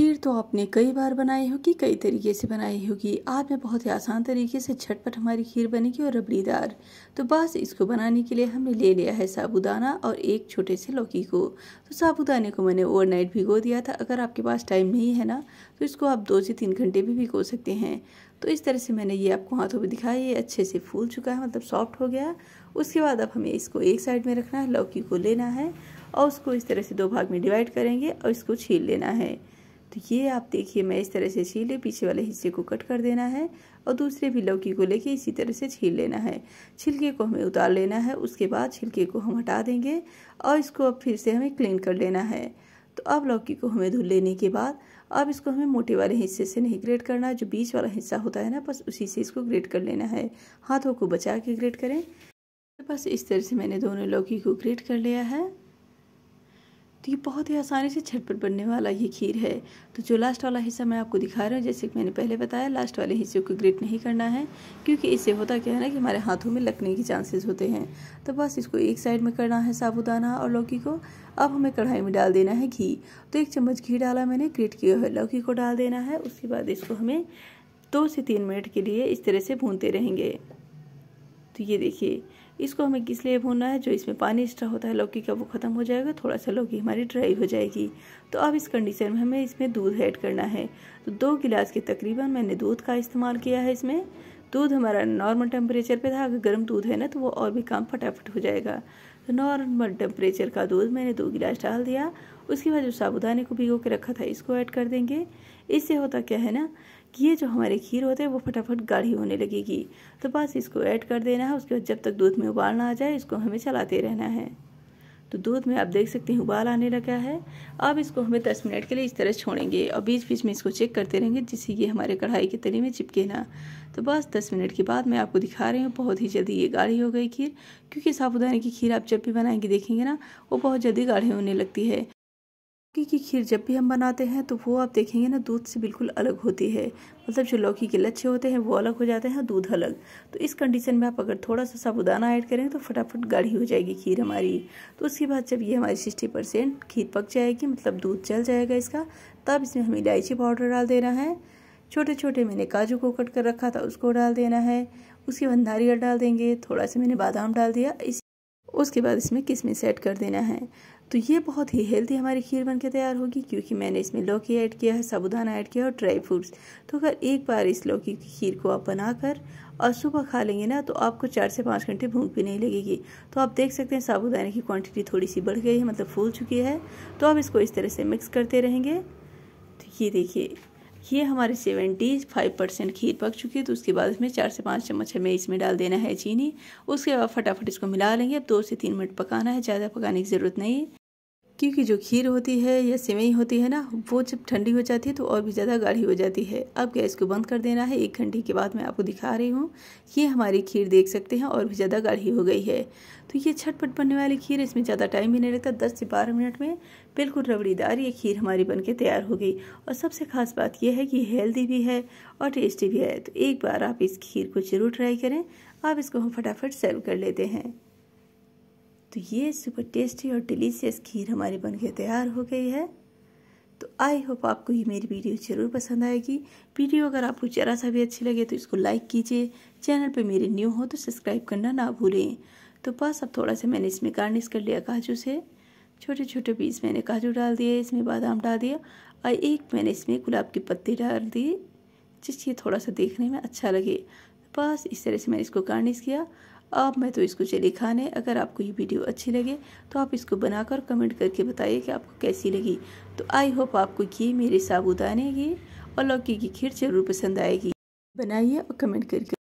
खीर तो आपने कई बार बनाई होगी कई तरीके से बनाई होगी आज मैं बहुत ही आसान तरीके से झटपट हमारी खीर बनेगी और रबड़ीदार तो बस इसको बनाने के लिए हमने ले लिया है साबुदाना और एक छोटे से लौकी को तो साबुदाने को मैंने ओवरनाइट भिगो दिया था अगर आपके पास टाइम नहीं है ना तो इसको आप दो से तीन घंटे भी भिगो सकते हैं तो इस तरह से मैंने ये आपको हाथों में दिखाया ये अच्छे से फूल चुका है मतलब सॉफ्ट हो गया उसके बाद अब हमें इसको एक साइड में रखना है लौकी को लेना है और उसको इस तरह से दो भाग में डिवाइड करेंगे और इसको छील लेना है तो ये आप देखिए मैं इस तरह से छीले पीछे वाले हिस्से को कट कर देना है और दूसरे भी लौकी को लेके इसी तरह से छील लेना है छिलके को हमें उतार लेना है उसके बाद छिलके को हम हटा देंगे और इसको अब फिर से हमें क्लीन कर लेना है तो अब लौकी को हमें धुल लेने के बाद अब इसको हमें मोटे वाले हिस्से से नहीं ग्रेट करना जो बीच वाला हिस्सा होता है ना बस उसी से इसको ग्रेट कर लेना है हाथों को बचा के ग्रेट करें तो बस इस तरह से मैंने दोनों लौकी को ग्रेट कर लिया है तो ये बहुत ही आसानी से छटपट बनने वाला ये खीर है तो जो लास्ट वाला हिस्सा मैं आपको दिखा रहा हूँ जैसे कि मैंने पहले बताया लास्ट वाले हिस्से को ग्रेट नहीं करना है क्योंकि इससे होता क्या है ना कि हमारे हाथों में लगने के चांसेस होते हैं तो बस इसको एक साइड में करना है साबुदाना और लौकी को अब हमें कढ़ाई में डाल देना है घी तो एक चम्मच घी डाला मैंने ग्रेट किया हुआ लौकी को डाल देना है उसके बाद इसको हमें दो से तीन मिनट के लिए इस तरह से भूनते रहेंगे तो ये देखिए इसको हमें किस लिए भूनना है जो इसमें पानी एक्स्ट्रा होता है लौकी का वो ख़त्म हो जाएगा थोड़ा सा लौकी हमारी ड्राई हो जाएगी तो अब इस कंडीशन में हमें इसमें दूध ऐड करना है तो दो गिलास के तकरीबन मैंने दूध का इस्तेमाल किया है इसमें दूध हमारा नॉर्मल टेम्परेचर पे था अगर गर्म दूध है ना तो वो और भी काम फटाफट हो जाएगा तो नॉर्मल टेम्परेचर का दूध मैंने दो गिलास डाल दिया उसके बाद जो साबुदाने को भिगो के रखा था इसको ऐड कर देंगे इससे होता क्या है ना कि ये जो हमारे खीर होते हैं वो फटाफट गाढ़ी होने लगेगी तो बस इसको ऐड कर देना है उसके बाद जब तक दूध में उबालना आ जाए इसको हमें चलाते रहना है तो दूध में आप देख सकते हैं उबाल आने लगा है अब इसको हमें दस मिनट के लिए इस तरह छोड़ेंगे और बीच बीच में इसको चेक करते रहेंगे जिससे ये हमारे कढ़ाई के तले में चिपके ना तो बस दस मिनट के बाद मैं आपको दिखा रही हूँ बहुत ही जल्दी ये गाढ़ी हो गई खीर क्योंकि साबुदाने की खीर आप जब भी बनाएंगे देखेंगे ना वो बहुत जल्दी गाढ़ी होने लगती है लौकी की खीर जब भी हम बनाते हैं तो वो आप देखेंगे ना दूध से बिल्कुल अलग होती है मतलब जो लौकी के लच्छे होते हैं वो अलग हो जाते हैं और दूध अलग तो इस कंडीशन में आप अगर थोड़ा सा साबुदाना ऐड करें तो फटाफट गाढ़ी हो जाएगी खीर हमारी तो उसके बाद जब ये हमारी सिक्सटी परसेंट खीर पक जाएगी मतलब दूध जल जाएगा इसका तब इसमें हमें इलायची पाउडर डाल देना है छोटे छोटे मैंने काजू को कट कर रखा था उसको डाल देना है उसके बाद नारियल डाल देंगे थोड़ा सा मैंने बादाम डाल दिया इस उसके बाद इसमें किशमिश ऐड कर देना है तो ये बहुत ही हेल्दी हमारी खीर बनके तैयार होगी क्योंकि मैंने इसमें लौकी ऐड किया है साबुदाना ऐड किया है और ड्राई फ्रूट्स तो अगर एक बार इस लौकी की खीर को आप बनाकर और सुबह खा लेंगे ना तो आपको चार से पाँच घंटे भूख भी नहीं लगेगी तो आप देख सकते हैं साबुदाने की क्वान्टिटी थोड़ी सी बढ़ गई है मतलब फूल चुकी है तो आप इसको इस तरह से मिक्स करते रहेंगे तो ये देखिए ये हमारे सेवेंटी फाइव परसेंट खीर पक चुकी है तो उसके बाद इसमें चार से पाँच चम्मच हमें इसमें डाल देना है चीनी उसके बाद फटाफट इसको मिला लेंगे अब दो से तीन मिनट पकाना है ज़्यादा पकाने की ज़रूरत नहीं है क्योंकि जो खीर होती है या सेवई होती है ना वो जब ठंडी हो जाती है तो और भी ज़्यादा गाढ़ी हो जाती है अब गैस को बंद कर देना है एक घंटे के बाद मैं आपको दिखा रही हूँ ये हमारी खीर देख सकते हैं और भी ज़्यादा गाढ़ी हो गई है तो ये छटपट बनने वाली खीर इसमें ज़्यादा टाइम भी नहीं लगता दस से बारह मिनट में बिल्कुल रबड़ीदार ये खीर हमारी बन के तैयार हो गई और सबसे ख़ास बात यह है कि हेल्दी भी है और टेस्टी भी है तो एक बार आप इस खीर को जरूर ट्राई करें आप इसको हम फटाफट सर्व कर लेते हैं तो ये सुपर टेस्टी और डिलीशियस खीर हमारी बनके तैयार हो गई है तो आई होप आपको ये मेरी वीडियो ज़रूर पसंद आएगी वीडियो अगर आपको ज़रा सा भी अच्छी लगे तो इसको लाइक कीजिए चैनल पे मेरे न्यू हो तो सब्सक्राइब करना ना भूलें तो बस अब थोड़ा सा मैंने इसमें गार्निश कर लिया काजू से छोटे छोटे पीस मैंने काजू डाल दिए इसमें बादाम डाल दिया और एक मैंने इसमें गुलाब की पत्ती डाल दी जिससे थोड़ा सा देखने में अच्छा लगे बस इस तरह से मैंने इसको गार्निश किया अब मैं तो इसको चली खाने अगर आपको ये वीडियो अच्छी लगे तो आप इसको बनाकर कमेंट करके बताइए कि आपको कैसी लगी तो आई होप आपको ये मेरे साबुदाने की और लौकी की खीर ज़रूर पसंद आएगी बनाइए और कमेंट करके